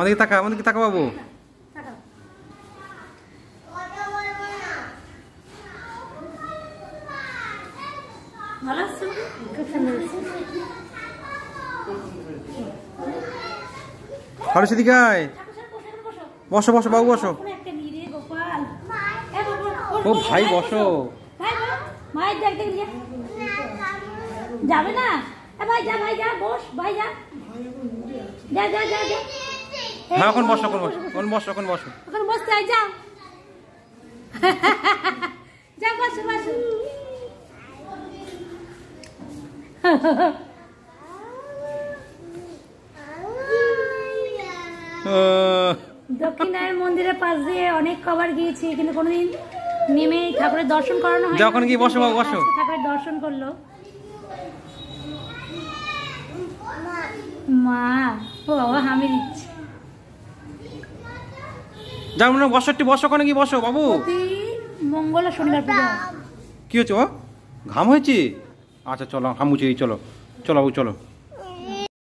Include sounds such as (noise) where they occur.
আমাদেরকে তাকা আমাদেরকে তাকা বাবু সরস্বতী গায় বসো বসো বাবু বসো ও ভাই বসো যাবে না ভাই যা ভাই যা বস ভাই যা যা যা যা যা হ্যাঁ এখন বসো এখন বসো এখন বসো এখন বসো এখন বসতে যাও (laughs) যাও বসো বসো (laughs) মন্দিরের পাশ দিয়ে অনেক কবার গিয়েছি কিন্তু কোনোদিন নেমে ঠাকুরের দর্শন করানো হয় যখন কি বসো বসো ঠাকুরের দর্শন করলো মা ও বাবা হামি দিচ্ছে যার মনে বসো একটু বসো ওখানে কি বসো বাবু মঙ্গল শনিবার পুজো কি হচ্ছে ও ঘাম হয়েছে আচ্ছা চলো হামুচি চলো চলো বাবু চলো